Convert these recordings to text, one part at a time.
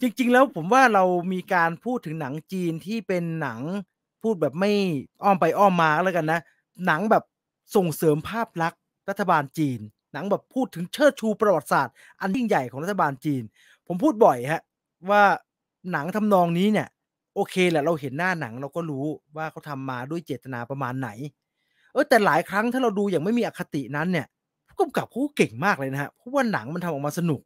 จริงๆแล้วผมว่าเรามีการพูดถึงหนังจีนที่เป็นหนังพูดแบบไม่อ้อมไปอ้อมมาแล้วกันนะ หนังแบบส่งเสริมภาพลักษณ์รัฐบาลจีน หนังแบบพูดถึงเชิดชู ประวัติศาสตร์ อันยิ่งใหญ่ของรัฐบาลจีน ผมพูดบ่อยฮะว่าหนังทำนองนี้เนี่ยโอเคแหละเราเห็นหน้าหนังเราก็รู้ว่าเขาทำมาด้วยเจตนาประมาณไหน เออแต่หลายครั้งถ้าเราดูอย่างไม่มีอคตินั้นเนี่ยผู้กำกับเขาเก่งมากเลยนะฮะเพราะว่าหนังมันทำออกมาสนุก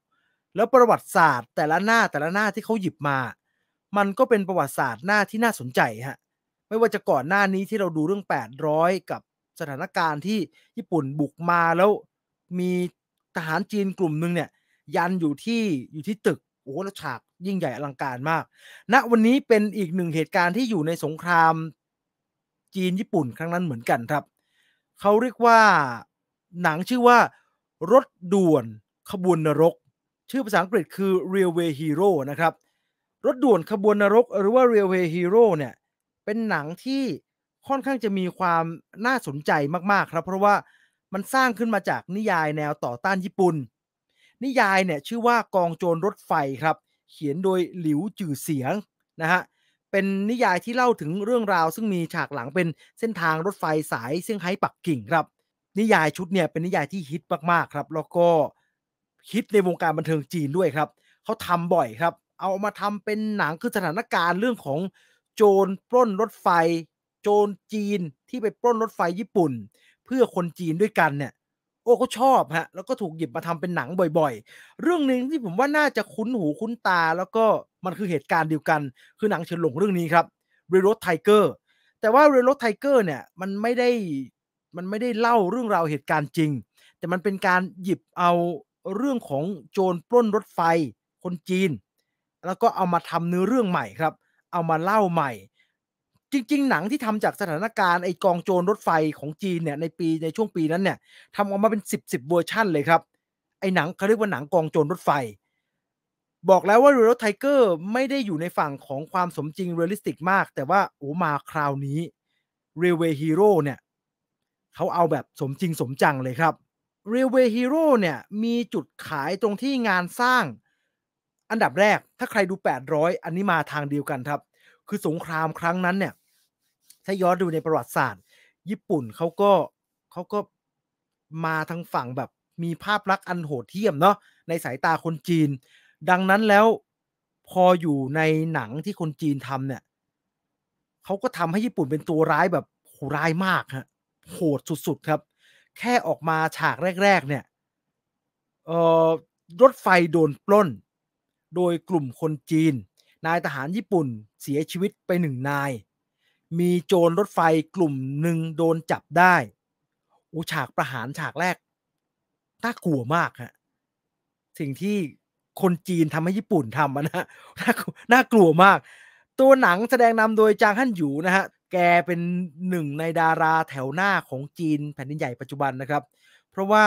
แล้วประวัติศาสตร์ แต่ละหน้าแต่ละหน้าที่เขาหยิบมา มันก็เป็นประวัติศาสตร์หน้าที่น่าสนใจฮะ ไม่ว่าจะก่อนหน้านี้ที่เราดูเรื่อง 800 กับสถานการณ์ที่ญี่ปุ่นบุกมาแล้ว มีทหารจีนกลุ่มหนึ่งเนี่ยยันอยู่ที่อยู่ที่ตึกโอ้แล้วฉากยิ่งใหญ่อลังการมากณนะวันนี้เป็นอีกหนึ่งเหตุการณ์ที่อยู่ในสงคราม จีนญี่ปุ่นครั้งนั้นเหมือนกันครับเขาเรียกว่าหนังชื่อว่า รถด่วนขบวนนรกชื่อภาษาอังกฤษคือ Railway Hero นะครับ รถด่วนขบวนนรก หรือว่า Railway Hero เนี่ย เป็นหนังที่ค่อนข้างจะมีความน่าสนใจมาก ๆ ครับ เพราะว่ามันสร้างขึ้นมาจากนิยายแนวต่อต้านญี่ปุ่น นิยายเนี่ย ชื่อว่ากองโจรรถไฟครับ เขียนโดยหลิวจื่อเสียงนะฮะ เป็นนิยายที่เล่าถึงเรื่องราวซึ่งมีฉากหลังเป็นเส้นทางรถไฟสายเซี่ยงไฮ้ปักกิ่งครับนิยายชุดเนี่ยเป็นนิยายที่ฮิตมากๆครับแล้วก็ฮิตในวงการบันเทิงจีนด้วยครับเขาทำบ่อยครับ เอามาทำเป็นหนังคือสถานการณ์เรื่องของโจรปล้นรถไฟ โจรจีนที่ไปปล้นรถไฟญี่ปุ่น เพื่อคนจีนด้วยกันเนี่ยโอ้เขาชอบฮะแล้วก็ถูกหยิบมาทำเป็นหนังบ่อย ๆ เรื่องหนึ่งที่ผมว่าน่าจะคุ้นหูคุ้นตา แล้วก็มันคือเหตุการณ์เดียวกัน คือหนังเฉินหลงเรื่องนี้ครับเรโรถไทเกอร์แต่ว่าเรโรถไทเกอร์เนี่ยมันไม่ได้มันไม่ได้เล่าเรื่องราวเหตุการณ์จริงแต่มันเป็นการหยิบเอาเรื่องของโจรปล้นรถไฟ คนจีน แล้วก็เอามาทำเนื้อเรื่องใหม่ครับ เอามาเล่าใหม่ จริงๆ หนังที่ทำจากสถานการณ์ ไอกองโจรรถไฟของจีนเนี่ยในปีในช่วงปีนั้นเนี่ยทำออกมาเป็น 10บสเวอร์ชั่นเลยครับ ไอหนังเขาเรียกว่าหนังกองโจรรถไฟ บอกแล้วว่าเรือถไทเกอร์ไม่ได้อยู่ในฝั่งของความสมจริงเรียลลิสติก มาก แต่ว่าโอ้มาคราวนี้เรเวฮีโร่เนี่ยเขาเอาแบบสมจริงสมจังเลยครับ r a i l w a y Hero เนี่ยมีจุดขายตรงที่งานสร้างอันดับแรก ถ้าใครดู 800 อันนี้มาทางเดียวกันครับ คือสงครามครั้งนั้นเนี่ยถ้าย้อนดูในประวัติศาสตร์ ญี่ปุ่นเขาก็เขาก็มาทางฝั่งแบบมีภาพลักษณ์อันโหดเทียมเนาะในสายตาคนจีน ดังนั้นแล้วพออยู่ในหนังที่คนจีนทำเนี่ย เขาก็ทำให้ญี่ปุ่นเป็นตัวร้ายแบบโหร้ายมากฮะโหดสุด ๆครับแค่ออกมาฉากแรก ๆ เนี่ยเอ่อรถไฟโดนปล้น โดยกลุ่มคนจีน นายทหารญี่ปุ่นเสียชีวิตไปหนึ่งนาย มีโจรรถไฟกลุ่มหนึ่งโดนจับได้ อุฉากประหารฉากแรก น่ากลัวมากฮะ สิ่งที่คนจีนทำให้ญี่ปุ่นทำนะฮะน่ากลัวมาก ตัวหนังแสดงนำโดยจางฮั่นหยูนะฮะแกเป็นหนึ่งในดาราแถวหน้าของจีน แผ่นดินใหญ่ปัจจุบันนะครับ เพราะว่า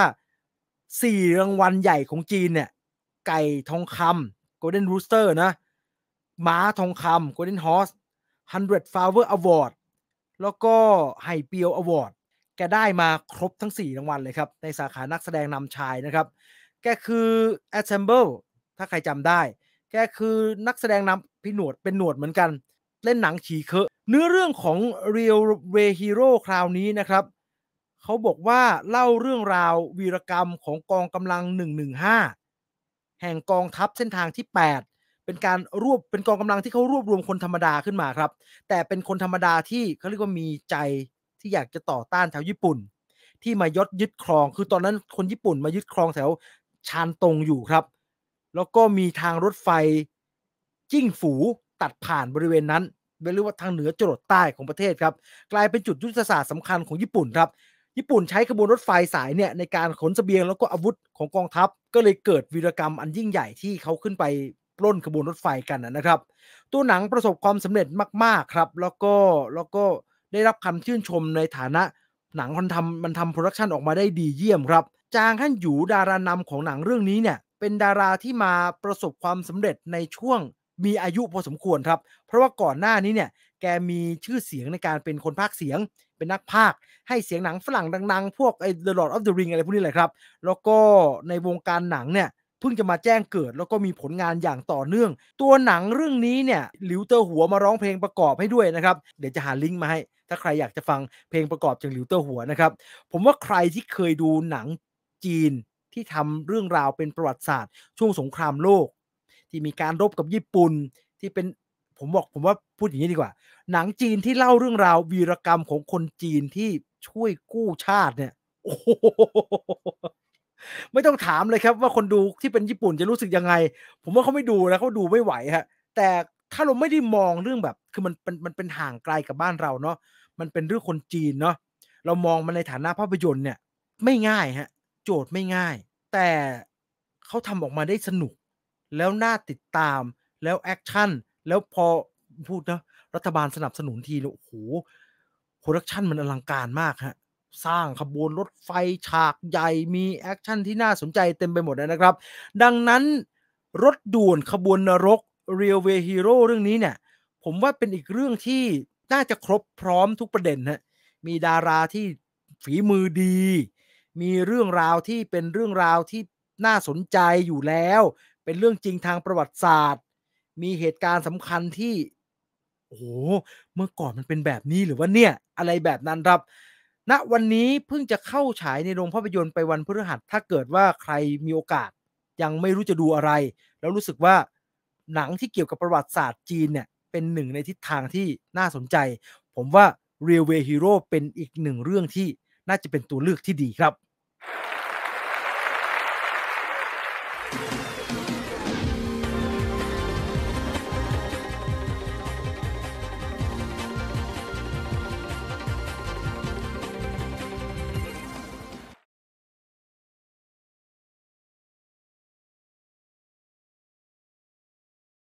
สี่รางวัลใหญ่ของจีนเนี่ยไก่ทองคำ Golden Rooster นะม้าทองคำ Golden Horse 100 Flower Award แล้วก็ไฮเปียวอวอร์ดแกได้มาครบทั้ง4รางวัลเลยครับ ในสาขานักแสดงนำชายนะครับ แกคือ Assemble ถ้าใครจำได้ แกคือนักแสดงนำพี่หนวดเป็นหนวดเหมือนกัน เล่นหนังขีเคอะเนื้อเรื่องของเรีย w เ y ฮ e โร่คราวนี้นะครับเขาบอกว่าเล่าเรื่องราววีรกรรมของกองกำลัง 115 แห่งกองทัพเส้นทางที่ 8 เป็นการรวบเป็นกองกำลังที่เขารวบรวมคนธรรมดาขึ้นมาครับแต่เป็นคนธรรมดาที่เขาเรียกว่ามีใจที่อยากจะต่อต้านแถวญี่ปุ่น ที่มายดยึดครอง คือตอนนั้นคนญี่ปุ่นมายึดครองแถวชานตงอยู่ครับ แล้วก็มีทางรถไฟจิ้งฝูตัดผ่านบริเวณนั้นไ่รู้ว่าทางเหนือจรดใต้ของประเทศครับ กลายเป็นจุดยุทธศาสตร์สำคัญของญี่ปุ่นครับ ญี่ปุ่นใช้ขบวนรถไฟสายเนี่ยในการขนสเสบียงแล้วก็อาวุธของกองทัพ ก็เลยเกิดวีรกรรมอันยิ่งใหญ่ที่เขาขึ้นไปปล้นขบวนรถไฟกันนะครับ ตัวหนังประสบความสำเร็จมาก ๆ ครับ แล้วก็แล้วก็ได้รับคำชื่นชมในฐานะ หนังมันทำมันทำโปรดักชันออกมาได้ดีเยี่ยมครับจางฮั่นหยูดารานำของหนังเรื่องนี้เนี่ยเป็นดาราที่มาประสบความสำเร็จในช่วงมีอายุพอสมควรครับ เพราะว่าก่อนหน้านี้เนี่ย แกมีชื่อเสียงในการเป็นคนพากเสียง เป็นนักพากให้เสียงหนังฝรั่งดังๆ พวกไอ้ The Lord of the Ring อะไรพวกนี้แหละครับ แล้วก็ในวงการหนังเนี่ย เพิ่งจะมาแจ้งเกิด แล้วก็มีผลงานอย่างต่อเนื่อง ตัวหนังเรื่องนี้เนี่ยหลิวเตอร์หัวมาร้องเพลงประกอบให้ด้วยนะครับ เดี๋ยวจะหาลิงก์มาให้ ถ้าใครอยากจะฟังเพลงประกอบจากหลิวเตอร์หัวนะครับ ผมว่าใครที่เคยดูหนังจีนที่ทำเรื่องราวเป็นประวัติศาสตร์ช่วงสงครามโลกที่มีการรบกับญี่ปุ่นที่เป็นผมบอก ผมว่าพูดอย่างนี้ดีกว่าหนังจีนที่เล่าเรื่องราววีรกรรมของคนจีนที่ช่วยกู้ชาติเนี่ยโอ้ไม่ต้องถามเลยครับว่าคนดูที่เป็นญี่ปุ่นจะรู้สึกยังไง ผมว่าเขาไม่ดูนะเขาดูไม่ไหวฮะ แต่ถ้าเราไม่ได้มองเรื่องแบบ คือมันเป็นมันเป็นห่างไกลกับบ้านเราเนาะมันเป็นเรื่องคนจีนเนาะเรามองมันในฐานะภาพยนตร์เนี่ยไม่ง่ายฮะ โจทย์ไม่ง่าย แต่เขาทำออกมาได้สนุกแล้วน่าติดตามแล้ว แอคชั่น แล้วพอพูด นะ รัฐบาลสนับสนุนทีแล้วโอ้โหโปรดักชั่น มัน อลังการมาก ฮะ สร้างขบวนรถไฟฉากใหญ่มี แอคชั่นที่น่าสนใจเต็มไปหมดนะครับ ดังนั้นรถ ด่วนขบวนนรก Railway Hero เรื่องนี้เนี่ย ผมว่าเป็นอีกเรื่องที่น่าจะครบพร้อมทุกประเด็นฮนะมีดาราที่ฝีมือดี มีเรื่องราวที่เป็นเรื่องราวที่น่าสนใจอยู่แล้วเป็นเรื่องจริงทางประวัติศาสตร์ มีเหตุการณ์สำคัญที่ โอ้โหเมื่อก่อนมันเป็นแบบนี้หรือว่าเนี่ยอะไรแบบนั้นครับณนะวันนี้เพิ่งจะเข้าฉายในโรงภาพยนตร์ไปวันพฤหัส ถ้าเกิดว่าใครมีโอกาสยังไม่รู้จะดูอะไร แล้วรู้สึกว่าหนังที่เกี่ยวกับประวัติศาสตร์จีนเนี่ยเป็นหนึ่งในทิศทางที่น่าสนใจ ผมว่า Railway Hero เป็นอีกหนึ่งเรื่องที่ น่าจะเป็นตัวเลือกที่ดีครับ